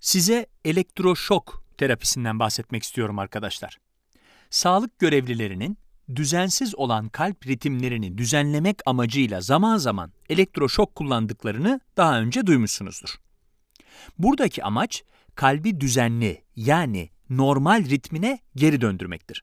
Size elektroşok terapisinden bahsetmek istiyorum arkadaşlar. Sağlık görevlilerinin düzensiz olan kalp ritimlerini düzenlemek amacıyla zaman zaman elektroşok kullandıklarını daha önce duymuşsunuzdur. Buradaki amaç kalbi düzenli yani normal ritmine geri döndürmektir.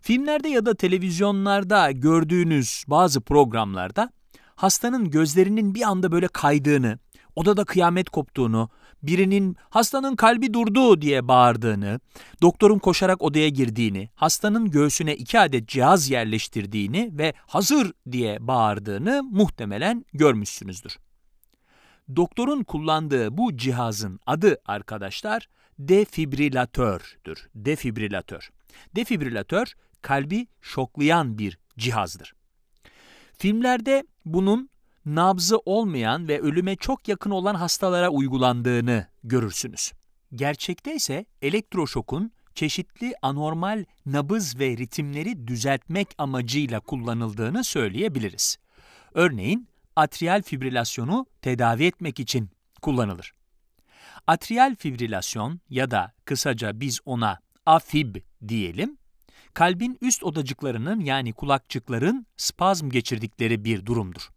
Filmlerde ya da televizyonlarda gördüğünüz bazı programlarda hastanın gözlerinin bir anda böyle kaydığını, odada kıyamet koptuğunu, birinin hastanın kalbi durdu diye bağırdığını, doktorun koşarak odaya girdiğini, hastanın göğsüne iki adet cihaz yerleştirdiğini ve hazır diye bağırdığını muhtemelen görmüşsünüzdür. Doktorun kullandığı bu cihazın adı arkadaşlar defibrilatördür. Defibrilatör. Defibrilatör kalbi şoklayan bir cihazdır. Filmlerde bunun nabzı olmayan ve ölüme çok yakın olan hastalara uygulandığını görürsünüz. Gerçekte ise elektroşokun çeşitli anormal nabız ve ritimleri düzeltmek amacıyla kullanıldığını söyleyebiliriz. Örneğin atrial fibrilasyonu tedavi etmek için kullanılır. Atrial fibrilasyon ya da kısaca biz ona AFib diyelim, kalbin üst odacıklarının yani kulakçıkların spazm geçirdikleri bir durumdur.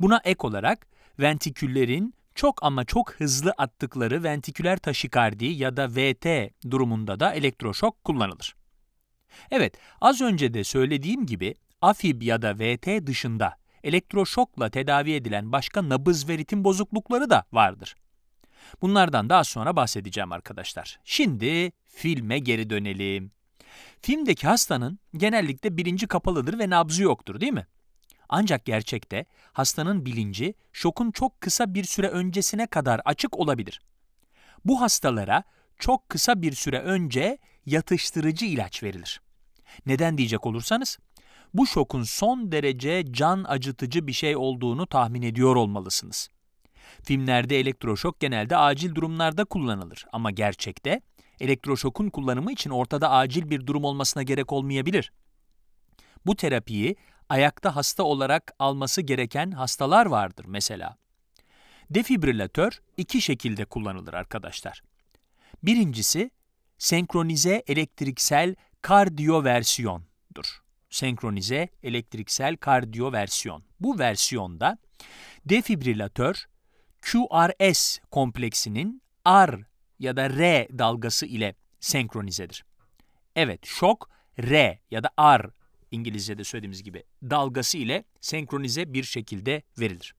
Buna ek olarak ventiküllerin çok ama çok hızlı attıkları ventiküler taşikardi ya da VT durumunda da elektroşok kullanılır. Evet, az önce de söylediğim gibi AFib ya da VT dışında elektroşokla tedavi edilen başka nabız ve ritim bozuklukları da vardır. Bunlardan daha sonra bahsedeceğim arkadaşlar. Şimdi filme geri dönelim. Filmdeki hastanın genellikle bilinci kapalıdır ve nabzı yoktur değil mi? Ancak gerçekte hastanın bilinci şokun çok kısa bir süre öncesine kadar açık olabilir. Bu hastalara çok kısa bir süre önce yatıştırıcı ilaç verilir. Neden diyecek olursanız, bu şokun son derece can acıtıcı bir şey olduğunu tahmin ediyor olmalısınız. Filmlerde elektroşok genelde acil durumlarda kullanılır ama gerçekte elektroşokun kullanımı için ortada acil bir durum olmasına gerek olmayabilir. Bu terapiyi ayakta hasta olarak alması gereken hastalar vardır mesela. Defibrilatör iki şekilde kullanılır arkadaşlar. Birincisi senkronize elektriksel kardiyoversiyondur. Senkronize elektriksel kardiyoversiyon. Bu versiyonda defibrilatör QRS kompleksinin R ya da R dalgası ile senkronizedir. Evet, şok R ya da R İngilizce'de söylediğimiz gibi dalgası ile senkronize bir şekilde verilir.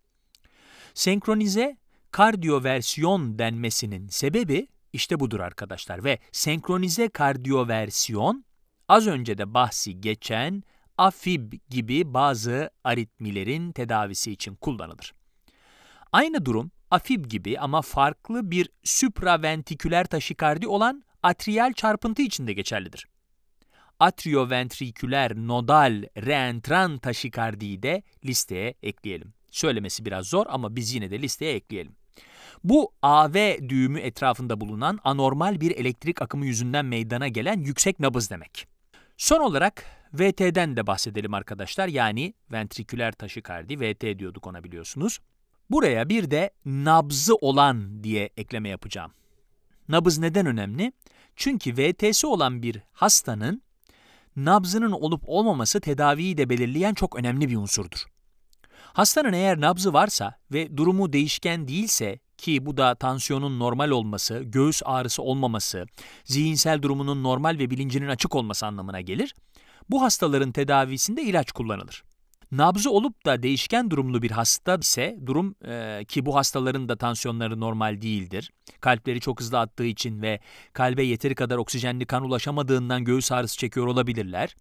Senkronize kardiyoversiyon denmesinin sebebi işte budur arkadaşlar ve senkronize kardiyoversiyon az önce de bahsi geçen afib gibi bazı aritmilerin tedavisi için kullanılır. Aynı durum afib gibi ama farklı bir süpraventiküler taşikardi olan atriyal çarpıntı için de geçerlidir atrioventriküler nodal reentran taşikardiyi de listeye ekleyelim. Söylemesi biraz zor ama biz yine de listeye ekleyelim. Bu AV düğümü etrafında bulunan anormal bir elektrik akımı yüzünden meydana gelen yüksek nabız demek. Son olarak VT'den de bahsedelim arkadaşlar. Yani ventriküler taşikardi, VT diyorduk ona biliyorsunuz. Buraya bir de nabzı olan diye ekleme yapacağım. Nabız neden önemli? Çünkü VT'si olan bir hastanın nabzının olup olmaması tedaviyi de belirleyen çok önemli bir unsurdur. Hastanın eğer nabzı varsa ve durumu değişken değilse ki bu da tansiyonun normal olması, göğüs ağrısı olmaması, zihinsel durumunun normal ve bilincinin açık olması anlamına gelir, bu hastaların tedavisinde ilaç kullanılır. Nabzı olup da değişken durumlu bir hasta ise durum e, ki bu hastaların da tansiyonları normal değildir. Kalpleri çok hızlı attığı için ve kalbe yeteri kadar oksijenli kan ulaşamadığından göğüs ağrısı çekiyor olabilirler.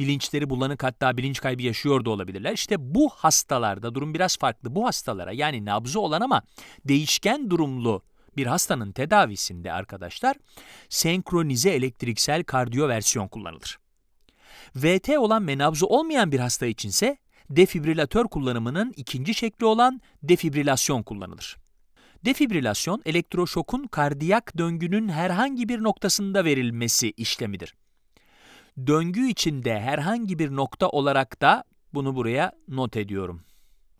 Bilinçleri bulanık hatta bilinç kaybı yaşıyor da olabilirler. İşte bu hastalarda durum biraz farklı. Bu hastalara yani nabzı olan ama değişken durumlu bir hastanın tedavisinde arkadaşlar senkronize elektriksel kardiyoversiyon kullanılır. VT olan ve nabzı olmayan bir hasta içinse defibrilatör kullanımının ikinci şekli olan defibrilasyon kullanılır. Defibrilasyon, elektroşokun kardiyak döngünün herhangi bir noktasında verilmesi işlemidir. Döngü içinde herhangi bir nokta olarak da bunu buraya not ediyorum.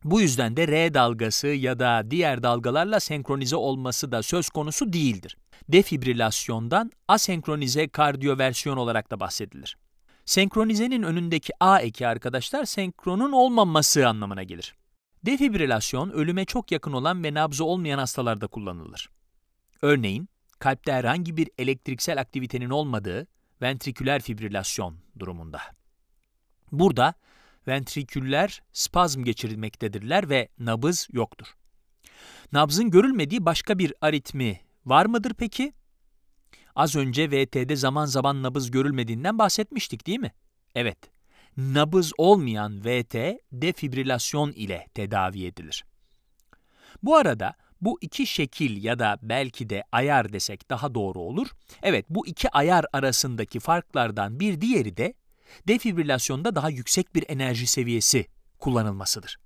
Bu yüzden de R dalgası ya da diğer dalgalarla senkronize olması da söz konusu değildir. Defibrilasyondan asenkronize kardiyoversiyon olarak da bahsedilir senkronizenin önündeki A eki arkadaşlar senkronun olmaması anlamına gelir. Defibrilasyon ölüme çok yakın olan ve nabzı olmayan hastalarda kullanılır. Örneğin, kalpte herhangi bir elektriksel aktivitenin olmadığı ventriküler fibrilasyon durumunda. Burada ventriküller spazm geçirmektedirler ve nabız yoktur. Nabzın görülmediği başka bir aritmi var mıdır peki? Az önce VT'de zaman zaman nabız görülmediğinden bahsetmiştik değil mi? Evet. Nabız olmayan VT defibrilasyon ile tedavi edilir. Bu arada bu iki şekil ya da belki de ayar desek daha doğru olur. Evet bu iki ayar arasındaki farklardan bir diğeri de defibrilasyonda daha yüksek bir enerji seviyesi kullanılmasıdır.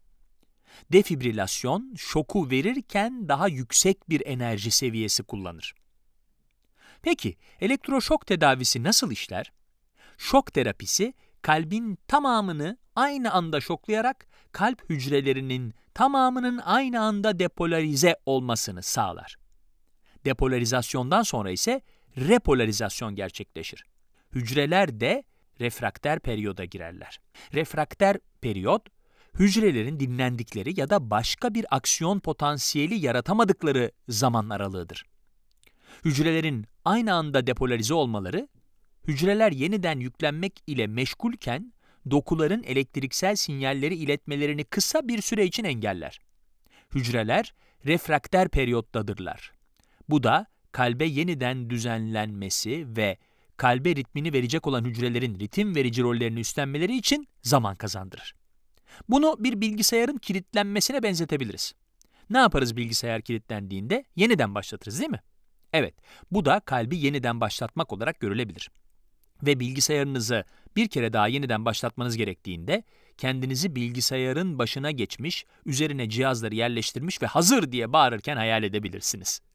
Defibrilasyon şoku verirken daha yüksek bir enerji seviyesi kullanır. Peki elektroşok tedavisi nasıl işler? Şok terapisi kalbin tamamını aynı anda şoklayarak kalp hücrelerinin tamamının aynı anda depolarize olmasını sağlar. Depolarizasyondan sonra ise repolarizasyon gerçekleşir. Hücreler de refrakter periyoda girerler. Refrakter periyod hücrelerin dinlendikleri ya da başka bir aksiyon potansiyeli yaratamadıkları zaman aralığıdır. Hücrelerin aynı anda depolarize olmaları, hücreler yeniden yüklenmek ile meşgulken dokuların elektriksel sinyalleri iletmelerini kısa bir süre için engeller. Hücreler refrakter periyottadırlar. Bu da kalbe yeniden düzenlenmesi ve kalbe ritmini verecek olan hücrelerin ritim verici rollerini üstlenmeleri için zaman kazandırır. Bunu bir bilgisayarın kilitlenmesine benzetebiliriz. Ne yaparız bilgisayar kilitlendiğinde? Yeniden başlatırız değil mi? Evet, bu da kalbi yeniden başlatmak olarak görülebilir. Ve bilgisayarınızı bir kere daha yeniden başlatmanız gerektiğinde kendinizi bilgisayarın başına geçmiş, üzerine cihazları yerleştirmiş ve hazır diye bağırırken hayal edebilirsiniz.